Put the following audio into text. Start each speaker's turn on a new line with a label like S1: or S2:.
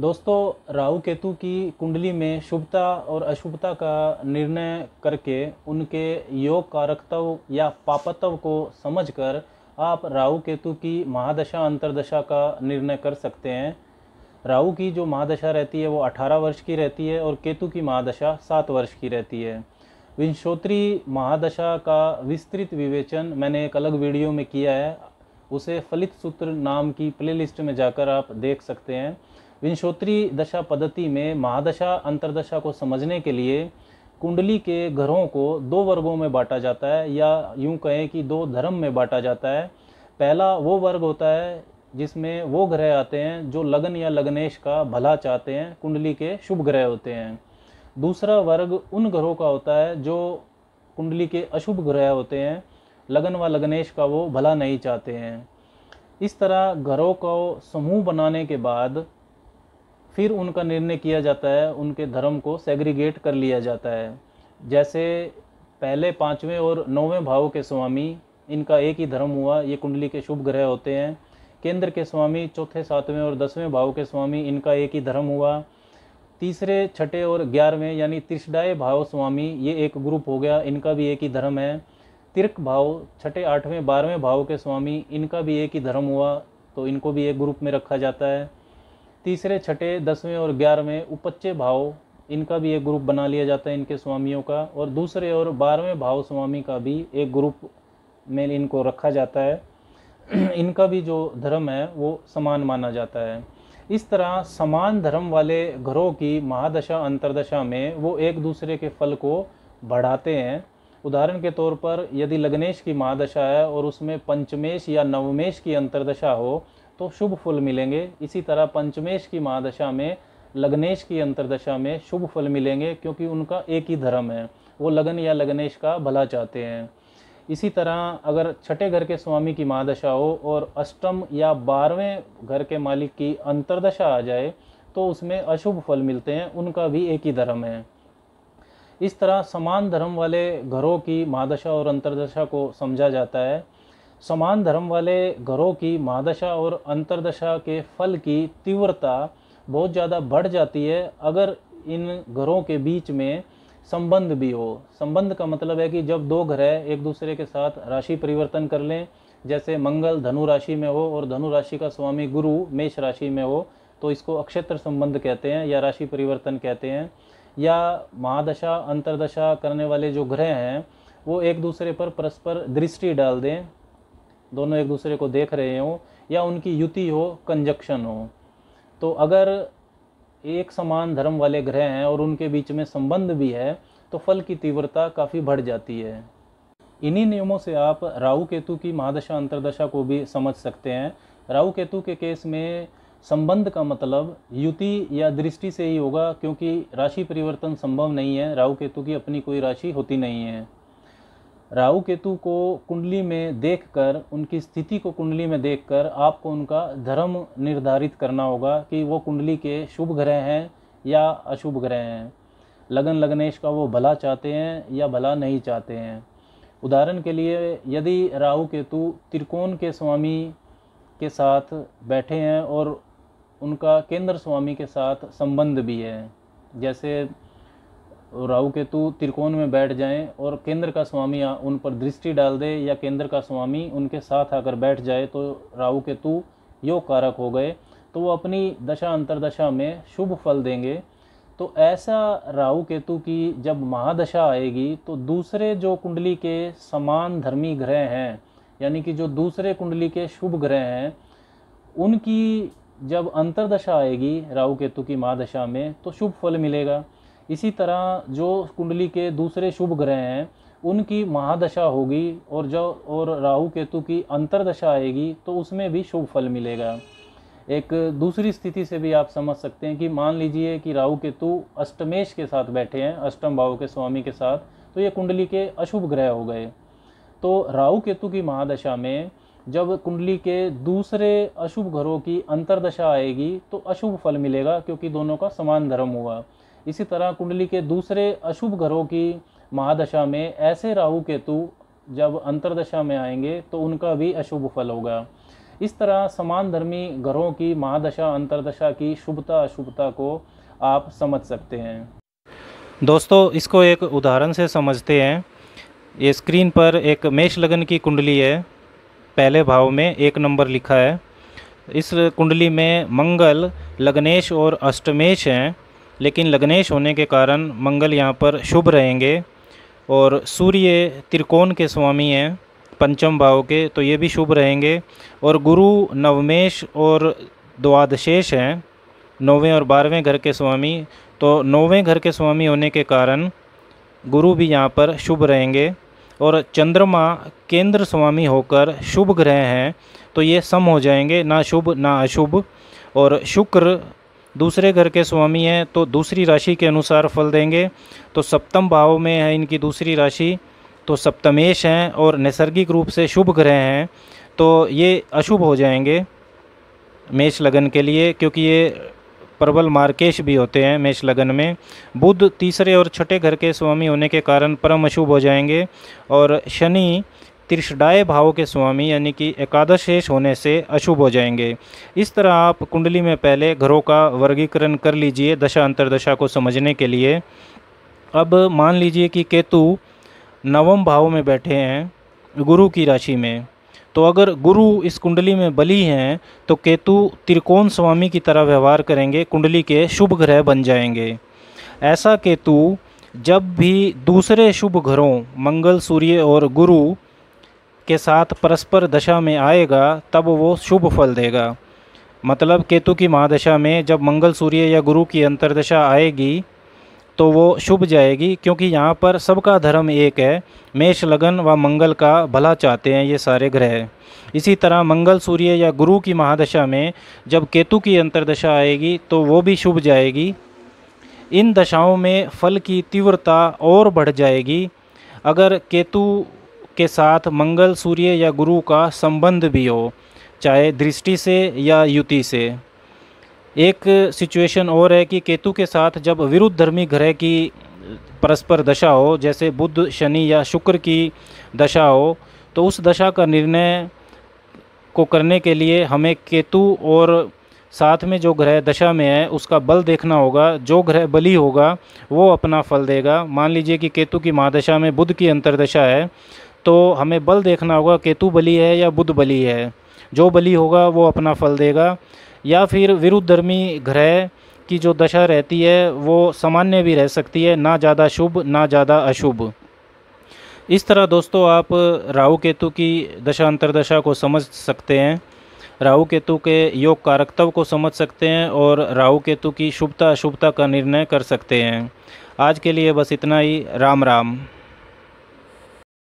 S1: दोस्तों राहु केतु की कुंडली में शुभता और अशुभता का निर्णय करके उनके योग कारकत्व या पापत्व को समझकर आप राहु केतु की महादशा अंतर्दशा का निर्णय कर सकते हैं राहु की जो महादशा रहती है वो 18 वर्ष की रहती है और केतु की महादशा 7 वर्ष की रहती है विंशोत्री महादशा का विस्तृत विवेचन मैंने एक अलग वीडियो में किया है उसे फलित सूत्र नाम की प्लेलिस्ट में जाकर आप देख सकते हैं विंशोत्री दशा पद्धति में महादशा अंतरदशा को समझने के लिए कुंडली के घरों को दो वर्गों में बांटा जाता है या यूं कहें कि दो धर्म में बांटा जाता है पहला वो वर्ग होता है जिसमें वो ग्रह आते हैं जो लगन या लग्नेश का भला चाहते हैं कुंडली के शुभ ग्रह होते हैं दूसरा वर्ग उन ग्रहों का होता है जो कुंडली के अशुभ ग्रह होते हैं लगन व लग्नेश का वो भला नहीं चाहते हैं इस तरह घरों को समूह बनाने के बाद फिर उनका निर्णय किया जाता है उनके धर्म को सेग्रीगेट कर लिया जाता है जैसे पहले पाँचवें और नौवें भाव के स्वामी इनका एक ही धर्म हुआ ये कुंडली के शुभ ग्रह होते हैं केंद्र के स्वामी चौथे सातवें और दसवें भाव के स्वामी इनका एक ही धर्म हुआ तीसरे छठे और ग्यारहवें यानी त्रिशडाय भाव स्वामी ये एक ग्रुप हो गया इनका भी एक ही धर्म है तिरक भाव छठे आठवें बारहवें भाव के स्वामी इनका भी एक ही धर्म हुआ तो इनको भी एक ग्रुप में रखा जाता है तीसरे छठे दसवें और ग्यारहवें उपच्चे भाव इनका भी एक ग्रुप बना लिया जाता है इनके स्वामियों का और दूसरे और बारहवें भाव स्वामी का भी एक ग्रुप में इनको रखा जाता है इनका भी जो धर्म है वो समान माना जाता है इस तरह समान धर्म वाले घरों की महादशा अंतरदशा में वो एक दूसरे के फल को बढ़ाते हैं उदाहरण के तौर पर यदि लग्नेश की महादशा है और उसमें पंचमेश या नवमेश की अंतरदशा हो तो शुभ फल मिलेंगे इसी तरह पंचमेश की महादशा में लग्नेश की अंतर्दशा में शुभ फल मिलेंगे क्योंकि उनका एक ही धर्म है वो लगन या लग्नेश का भला चाहते हैं इसी तरह अगर छठे घर के स्वामी की महादशा हो और अष्टम या बारहवें घर के मालिक की अंतर्दशा आ जाए तो उसमें अशुभ फल मिलते हैं उनका भी एक ही धर्म है इस तरह समान धर्म वाले घरों की महादशा और अंतर्दशा को समझा जाता है समान धर्म वाले घरों की महादशा और अंतरदशा के फल की तीव्रता बहुत ज़्यादा बढ़ जाती है अगर इन घरों के बीच में संबंध भी हो संबंध का मतलब है कि जब दो ग्रह एक दूसरे के साथ राशि परिवर्तन कर लें जैसे मंगल धनु राशि में हो और धनु राशि का स्वामी गुरु मेष राशि में हो तो इसको अक्षेत्र संबंध कहते हैं या राशि परिवर्तन कहते हैं या महादशा अंतरदशा करने वाले जो ग्रह हैं वो एक दूसरे पर परस्पर दृष्टि डाल दें दोनों एक दूसरे को देख रहे हों या उनकी युति हो कंजक्शन हो तो अगर एक समान धर्म वाले ग्रह हैं और उनके बीच में संबंध भी है तो फल की तीव्रता काफ़ी बढ़ जाती है इन्हीं नियमों से आप राहु केतु की महादशा अंतरदशा को भी समझ सकते हैं राहु केतु के केस में संबंध का मतलब युति या दृष्टि से ही होगा क्योंकि राशि परिवर्तन संभव नहीं है राहु केतु की अपनी कोई राशि होती नहीं है राहु केतु को कुंडली में देखकर उनकी स्थिति को कुंडली में देखकर आपको उनका धर्म निर्धारित करना होगा कि वो कुंडली के शुभ ग्रह हैं या अशुभ ग्रह हैं लगन लग्नेश का वो भला चाहते हैं या भला नहीं चाहते हैं उदाहरण के लिए यदि राहु केतु त्रिकोण के स्वामी के साथ बैठे हैं और उनका केंद्र स्वामी के साथ संबंध भी है जैसे राहु केतु त्रिकोण में बैठ जाएं और केंद्र का स्वामी उन पर दृष्टि डाल दे या केंद्र का स्वामी उनके साथ आकर बैठ जाए तो राहु केतु योग कारक हो गए तो वो अपनी दशा अंतरदशा में शुभ फल देंगे तो ऐसा राहु केतु की जब महादशा आएगी तो दूसरे जो कुंडली के समान धर्मी ग्रह हैं यानी कि जो दूसरे कुंडली के शुभ ग्रह हैं उनकी जब अंतरदशा आएगी राहु केतु की महादशा में तो शुभ फल मिलेगा इसी तरह जो कुंडली के दूसरे शुभ ग्रह हैं उनकी महादशा होगी और जो और राहु केतु की अंतरदशा आएगी तो उसमें भी शुभ फल मिलेगा एक दूसरी स्थिति से भी आप समझ सकते हैं कि मान लीजिए कि राहु केतु अष्टमेश के साथ बैठे हैं अष्टम भाव के स्वामी के साथ तो ये कुंडली के अशुभ ग्रह हो गए तो राहु केतु की महादशा में जब कुंडली के दूसरे अशुभ घरों की अंतरदशा आएगी तो अशुभ फल मिलेगा क्योंकि दोनों का समान धर्म हुआ इसी तरह कुंडली के दूसरे अशुभ ग्रहों की महादशा में ऐसे राहु केतु जब अंतरदशा में आएंगे तो उनका भी अशुभ फल होगा इस तरह समान धर्मी ग्रहों की महादशा अंतरदशा की शुभता अशुभता को आप समझ सकते हैं दोस्तों इसको एक उदाहरण से समझते हैं ये स्क्रीन पर एक मेष लगन की कुंडली है पहले भाव में एक नंबर लिखा है इस कुंडली में मंगल लग्नेश और अष्टमेश हैं लेकिन लग्नेश होने के कारण मंगल यहाँ पर शुभ रहेंगे और सूर्य त्रिकोण के स्वामी हैं पंचम भाव के तो ये भी शुभ रहेंगे और गुरु नवमेश और द्वादशेष हैं नौवें और बारहवें घर के स्वामी तो नौवें घर के स्वामी होने के कारण गुरु भी यहाँ पर शुभ रहेंगे और चंद्रमा केंद्र स्वामी होकर शुभ ग्रह हैं तो ये सम हो जाएंगे ना शुभ ना अशुभ और शुक्र दूसरे घर के स्वामी हैं तो दूसरी राशि के अनुसार फल देंगे तो सप्तम भाव में है इनकी दूसरी राशि तो सप्तमेश हैं और नैसर्गिक रूप से शुभ ग्रह हैं तो ये अशुभ हो जाएंगे मेष लगन के लिए क्योंकि ये प्रबल मार्केश भी होते हैं मेष लगन में बुध तीसरे और छठे घर के स्वामी होने के कारण परम अशुभ हो जाएंगे और शनि त्रिषडाय भाव के स्वामी यानी कि एकादश शेष होने से अशुभ हो जाएंगे इस तरह आप कुंडली में पहले घरों का वर्गीकरण कर लीजिए दशा अंतरदशा को समझने के लिए अब मान लीजिए कि केतु नवम भाव में बैठे हैं गुरु की राशि में तो अगर गुरु इस कुंडली में बली हैं तो केतु त्रिकोण स्वामी की तरह व्यवहार करेंगे कुंडली के शुभ ग्रह बन जाएंगे ऐसा केतु जब भी दूसरे शुभ घरों मंगल सूर्य और गुरु के साथ परस्पर दशा में आएगा तब वो शुभ फल देगा मतलब केतु की महादशा में जब मंगल सूर्य या गुरु की अंतरदशा आएगी तो वो शुभ जाएगी क्योंकि यहाँ पर सबका धर्म एक है मेष लगन व मंगल का भला चाहते हैं ये सारे ग्रह इसी तरह मंगल सूर्य या गुरु की महादशा में जब केतु की अंतरदशा आएगी तो वो भी शुभ जाएगी इन दशाओं में फल की तीव्रता और बढ़ जाएगी अगर केतु के साथ मंगल सूर्य या गुरु का संबंध भी हो चाहे दृष्टि से या युति से एक सिचुएशन और है कि केतु के साथ जब विरुद्ध धर्मी ग्रह की परस्पर दशा हो जैसे बुद्ध शनि या शुक्र की दशा हो तो उस दशा का निर्णय को करने के लिए हमें केतु और साथ में जो ग्रह दशा में है उसका बल देखना होगा जो ग्रह बली होगा वो अपना फल देगा मान लीजिए कि केतु की महादशा में बुद्ध की अंतर्दशा है तो हमें बल देखना होगा केतु बलि है या बुध बलि है जो बलि होगा वो अपना फल देगा या फिर विरुद्ध धर्मी ग्रह की जो दशा रहती है वो सामान्य भी रह सकती है ना ज़्यादा शुभ ना ज़्यादा अशुभ इस तरह दोस्तों आप राहु केतु की दशा अंतरदशा को समझ सकते हैं राहु केतु के योग कारकत्व को समझ सकते हैं और राहु केतु की शुभता अशुभता का निर्णय कर सकते हैं आज के लिए बस इतना ही राम राम